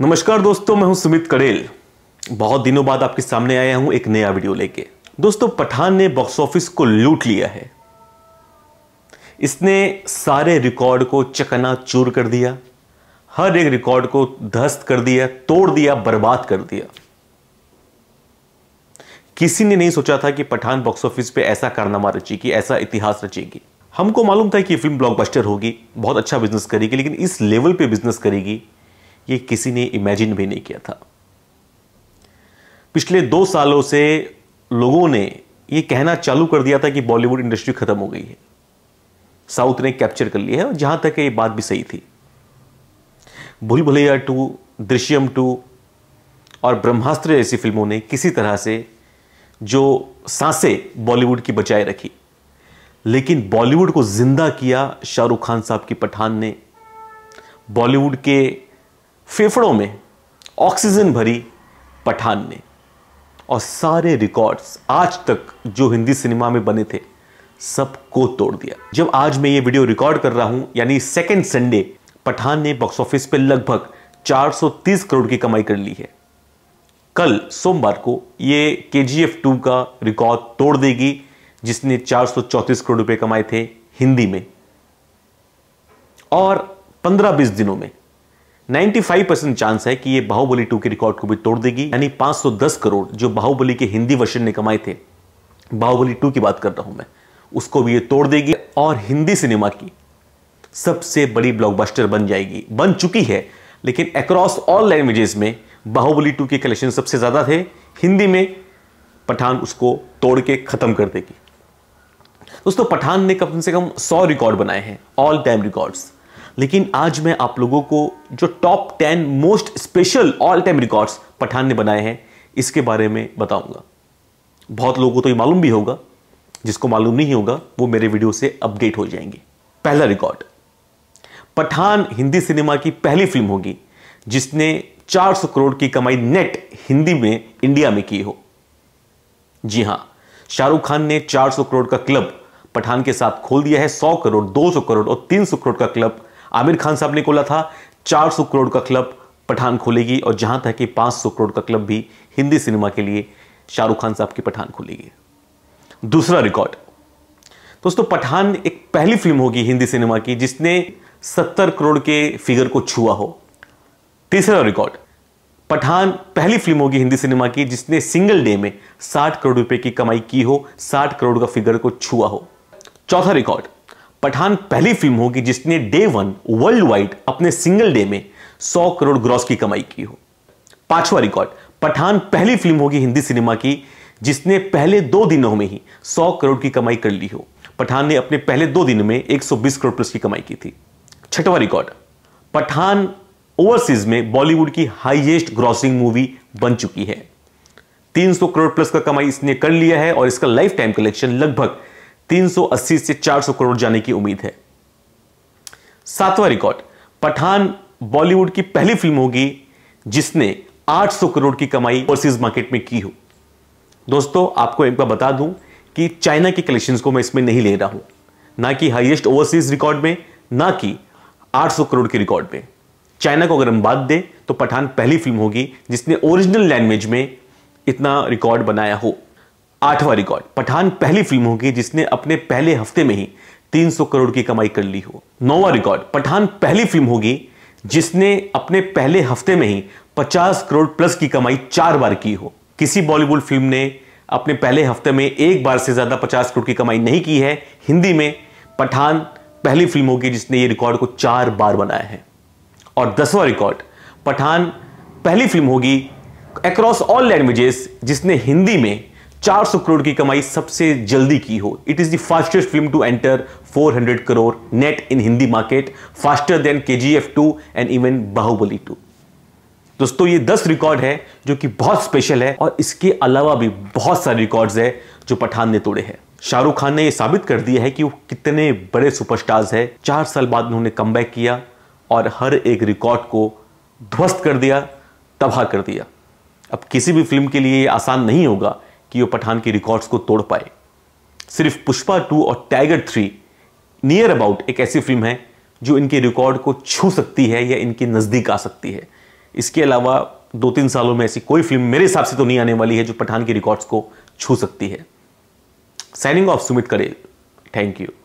नमस्कार दोस्तों मैं हूं सुमित कड़ेल बहुत दिनों बाद आपके सामने आया हूं एक नया वीडियो लेके दोस्तों पठान ने बॉक्स ऑफिस को लूट लिया है इसने सारे रिकॉर्ड को चकना चूर कर दिया हर एक रिकॉर्ड को ध्वस्त कर दिया तोड़ दिया बर्बाद कर दिया किसी ने नहीं सोचा था कि पठान बॉक्स ऑफिस पे ऐसा कारनामा रचेगी ऐसा इतिहास रचेगी हमको मालूम था कि फिल्म ब्लॉकबस्टर होगी बहुत अच्छा बिजनेस करेगी लेकिन इस लेवल पे बिजनेस करेगी ये किसी ने इमेजिन भी नहीं किया था पिछले दो सालों से लोगों ने ये कहना चालू कर दिया था कि बॉलीवुड इंडस्ट्री खत्म हो गई है साउथ ने कैप्चर कर लिया है और जहां तक ये बात भी सही थी भूल भुलैया टू दृश्यम टू और ब्रह्मास्त्र जैसी फिल्मों ने किसी तरह से जो सांसें बॉलीवुड की बचाए रखी लेकिन बॉलीवुड को जिंदा किया शाहरुख खान साहब की पठान ने बॉलीवुड के फेफड़ों में ऑक्सीजन भरी पठान ने और सारे रिकॉर्ड्स आज तक जो हिंदी सिनेमा में बने थे सबको तोड़ दिया जब आज मैं ये वीडियो रिकॉर्ड कर रहा हूं यानी सेकेंड संडे पठान ने बॉक्स ऑफिस पर लगभग 430 करोड़ की कमाई कर ली है कल सोमवार को ये के जी एफ टू का रिकॉर्ड तोड़ देगी जिसने चार करोड़ रुपए कमाए थे हिंदी में और 15-20 दिनों में 95% चांस है कि ये बाहुबली 2 के रिकॉर्ड को भी तोड़ देगी यानी 510 करोड़ जो बाहुबली के हिंदी वर्षन ने कमाए थे बाहुबली 2 की बात कर रहा हूं मैं उसको भी ये तोड़ देगी और हिंदी सिनेमा की सबसे बड़ी ब्लॉकबस्टर बन जाएगी बन चुकी है लेकिन अक्रॉस ऑल लैंग्वेजेस में बाहुबली टू के कलेक्शन सबसे ज़्यादा थे हिंदी में पठान उसको तोड़ के ख़त्म कर देगी दोस्तों पठान ने कम से कम सौ रिकॉर्ड बनाए हैं ऑल टाइम रिकॉर्ड्स लेकिन आज मैं आप लोगों को जो top ten most special all time records Pathaan ने बनाए हैं इसके बारे में बताऊंगा बहुत लोगों को तो ये मालूम भी होगा जिसको मालूम नहीं होगा वो मेरे वीडियो से अपडेट हो जाएंगे पहला रिकॉर्ड पठान हिंदी सिनेमा की पहली फिल्म होगी जिसने 400 करोड़ की कमाई नेट हिंदी में इंडिया में की हो जी हां शाहरुख खान ने 400 करोड़ का क्लब पठान के साथ खोल दिया है 100 करोड़ 200 करोड़ और 300 करोड़ का क्लब आमिर खान साहब ने खोला था 400 करोड़ का क्लब पठान खोलेगी और जहां तक कि 500 करोड़ का क्लब भी हिंदी सिनेमा के लिए शाहरुख खान साहब की पठान खोलेगी दूसरा रिकॉर्ड दोस्तों पठान एक पहली फिल्म होगी हिंदी सिनेमा की जिसने 70 करोड़ के फिगर को छुआ हो तीसरा रिकॉर्ड पठान पहली फिल्म होगी हिंदी सिनेमा की जिसने सिंगल डे में 60 करोड़ रुपए की कमाई की हो 60 करोड़ का फिगर को छुआ हो चौथा रिकॉर्ड पठान पहली फिल्म होगी जिसने डे वन वर्ल्ड वाइड अपने सिंगल डे में 100 करोड़ ग्रॉस की कमाई की हो पांचवा रिकॉर्ड पठान पहली फिल्म होगी हिंदी सिनेमा की जिसने पहले दो दिनों में ही 100 करोड़ की कमाई कर ली हो पठान ने अपने पहले दो दिन में 120 करोड़ प्लस की कमाई की थी छठवा रिकॉर्ड पठान ओवरसीज में बॉलीवुड की हाइएस्ट ग्रॉसिंग मूवी बन चुकी है 300 करोड़ प्लस का कमाई इसने कर लिया है और इसका लाइफ टाइम कलेक्शन लगभग 380 से 400 करोड़ जाने की उम्मीद है सातवां रिकॉर्ड पठान बॉलीवुड की पहली फिल्म होगी जिसने 800 करोड़ की कमाई ओवरसीज मार्केट में की हो दोस्तों आपको एक बार बता दूं कि चाइना के कलेक्शन को मैं इसमें नहीं ले रहा हूं ना कि हाइएस्ट ओवरसीज रिकॉर्ड में ना कि 800 करोड़ के रिकॉर्ड में चाइना को अगर हम बात दें तो पठान पहली फिल्म होगी जिसने ओरिजिनल लैंग्वेज में इतना रिकॉर्ड बनाया हो आठवा रिकॉर्ड पठान पहली फिल्म होगी जिसने अपने पहले हफ्ते में ही 300 करोड़ की कमाई कर ली हो नौवा रिकॉर्ड पठान पहली फिल्म होगी जिसने अपने पहले हफ्ते में ही 50 करोड़ प्लस की कमाई चार बार की हो किसी बॉलीवुड फिल्म ने अपने पहले हफ्ते में एक बार से ज्यादा 50 करोड़ की कमाई नहीं की है हिंदी में पठान पहली फिल्म होगी जिसने ये रिकॉर्ड को चार बार बनाया है और दसवा रिकॉर्ड पठान पहली फिल्म होगी अक्रॉस ऑल लैंग्वेजेस जिसने हिंदी में 400 करोड़ की कमाई सबसे जल्दी की हो it is the fastest film to enter 400 crore net in Hindi market faster than K G F two and even Baahubali two दोस्तों ये 10 रिकॉर्ड है जो कि बहुत स्पेशल है और इसके अलावा भी बहुत सारे रिकॉर्ड्स है जो पठान ने तोड़े हैं शाहरुख खान ने यह साबित कर दिया है कि वो कितने बड़े सुपरस्टार्स हैं चार साल बाद उन्होंने कम किया और हर एक रिकॉर्ड को ध्वस्त कर दिया तबाह कर दिया अब किसी भी फिल्म के लिए आसान नहीं होगा कि वो पठान के रिकॉर्ड्स को तोड़ पाए सिर्फ पुष्पा टू और टाइगर थ्री नियर अबाउट एक ऐसी फिल्म है जो इनके रिकॉर्ड को छू सकती है या इनके नज़दीक आ सकती है इसके अलावा दो तीन सालों में ऐसी कोई फिल्म मेरे हिसाब से तो नहीं आने वाली है जो पठान के रिकॉर्ड्स को छू सकती है साइनिंग ऑफ सुमित करेल थैंक यू